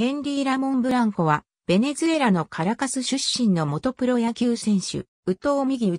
ヘンリー・ラモン・ブランコは、ベネズエラのカラカス出身の元プロ野球選手、宇藤右打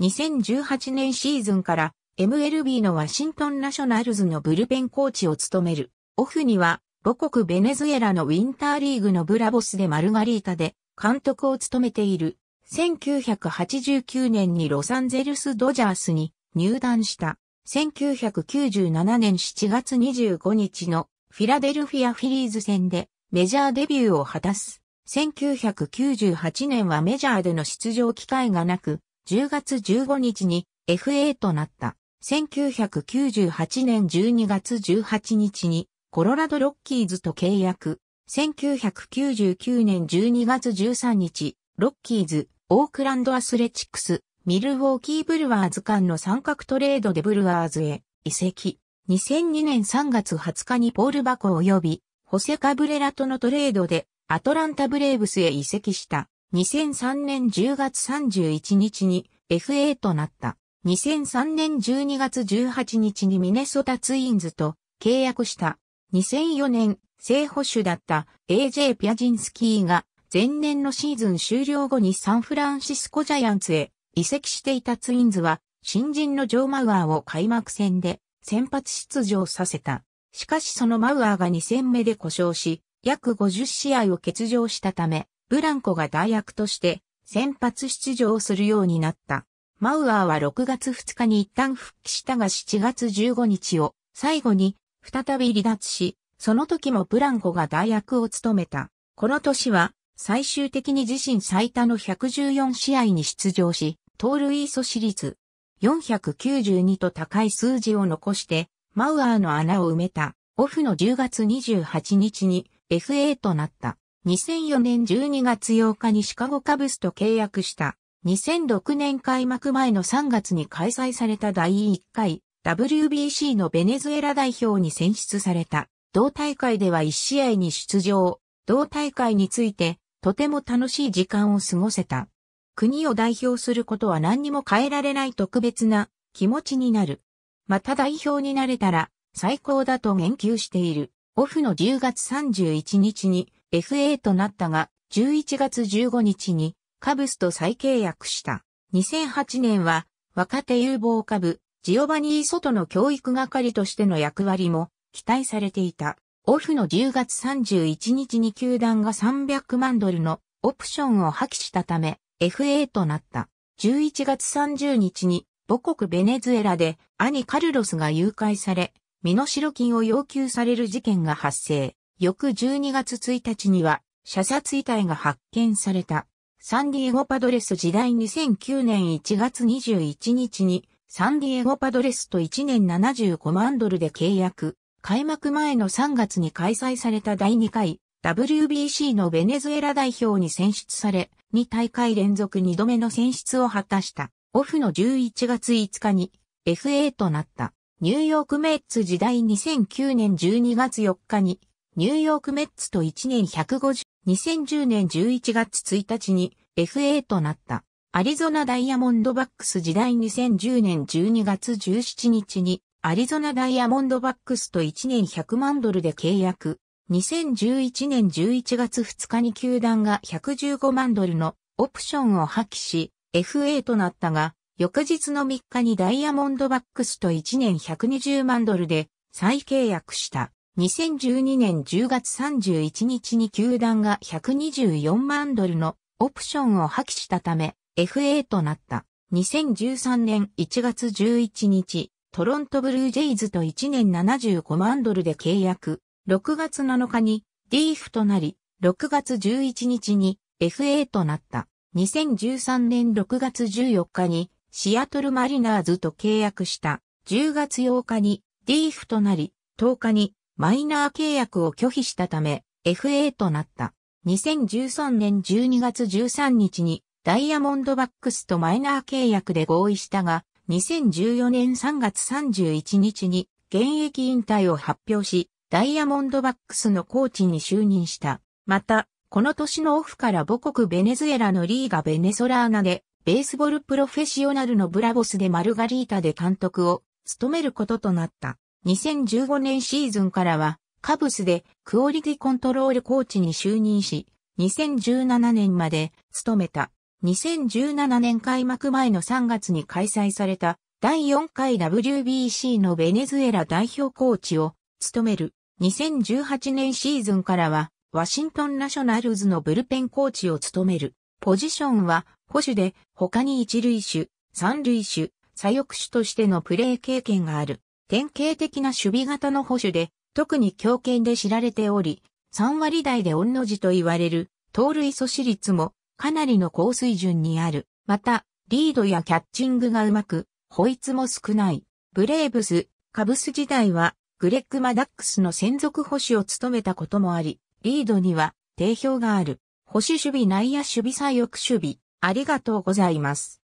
2018年シーズンから MLB のワシントンナショナルズのブルペンコーチを務める。オフには母国ベネズエラのウィンターリーグのブラボスでマルガリータで監督を務めている。1989年にロサンゼルスドジャースに入団した。1997年7月25日のフィラデルフィアフィリーズ戦でメジャーデビューを果たす。1998年はメジャーでの出場機会がなく、10月15日に FA となった。1998年12月18日にコロラドロッキーズと契約。1999年12月13日、ロッキーズ、オークランドアスレチックス、ミルウォーキーブルワーズ間の三角トレードでブルワーズへ移籍。2002年3月20日にポールバコ及びホセ・カブレラとのトレードでアトランタ・ブレーブスへ移籍した2003年10月31日に FA となった。2003年12月18日にミネソタツインズと契約した。2004年、正捕手だった AJ ピアジンスキーが前年のシーズン終了後にサンフランシスコジャイアンツへ移籍していたツインズは新人のジョー・マウアーを開幕戦で先発出場させた。しかしそのマウアーが2戦目で故障し、約50試合を欠場したため、ブランコが代役として先発出場するようになった。マウアーは6月2日に一旦復帰したが7月15日を最後に再び離脱し、その時もブランコが代役を務めた。この年は最終的に自身最多の114試合に出場し、盗塁阻止率492と高い数字を残してマウアーの穴を埋めた、オフの10月28日に FA となった。2004年12月8日にシカゴカブスと契約した。2006年開幕前の3月に開催された第1回 WBC のベネズエラ代表に選出された。同大会では1試合に出場。同大会について、とても楽しい時間を過ごせた。国を代表することは何にも変えられない特別な気持ちになる。また代表になれたら最高だと言及している。オフの10月31日に FA となったが、11月15日にカブスと再契約した。2008年は若手有望株、ジオバニー・ソトの教育係としての役割も期待されていた。オフの10月31日に球団が300万ドルのオプションを破棄したため、FA となった。11月30日に母国ベネズエラで兄カルロスが誘拐され、身代金を要求される事件が発生。翌12月1日には、射殺遺体が発見された。サンディエゴパドレス時代2009年1月21日に、サンディエゴパドレスと1年75万ドルで契約。開幕前の3月に開催された第2回 WBC のベネズエラ代表に選出され、2大会連続2度目の選出を果たした。オフの11月5日に FA となった。ニューヨークメッツ時代2009年12月4日にニューヨークメッツと1年150、2010年11月1日に FA となった。アリゾナダイヤモンドバックス時代2010年12月17日にアリゾナダイヤモンドバックスと1年100万ドルで契約。2011年11月2日に球団が115万ドルのオプションを破棄し、FA となったが、翌日の3日にダイヤモンドバックスと1年120万ドルで再契約した。2012年10月31日に球団が124万ドルのオプションを破棄したため FA となった。2013年1月11日、トロントブルージェイズと1年75万ドルで契約。6月7日に DF となり、6月11日に FA となった。2013年6月14日にシアトルマリナーズと契約した10月8日にーフとなり10日にマイナー契約を拒否したため FA となった。2013年12月13日にダイヤモンドバックスとマイナー契約で合意したが2014年3月31日に現役引退を発表しダイヤモンドバックスのコーチに就任した。また、この年のオフから母国ベネズエラのリーガ・ベネソラーナで、ベースボールプロフェッショナルのブラボスでマルガリータで監督を務めることとなった。2015年シーズンからは、カブスでクオリティコントロールコーチに就任し、2017年まで務めた。2017年開幕前の3月に開催された第4回 WBC のベネズエラ代表コーチを務める。2018年シーズンからはワシントンナショナルズのブルペンコーチを務める。ポジションは保守で他に一塁手、三塁手、左翼手としてのプレー経験がある。典型的な守備型の保守で、特に強肩で知られており、3割台で御の字と言われる、盗塁阻止率もかなりの高水準にある。また、リードやキャッチングがうまく、保イも少ない。ブレーブス、カブス時代は、グレッグ・マダックスの専属保守を務めたこともあり、リードには定評がある。保守守備内野守備左翼守備。ありがとうございます。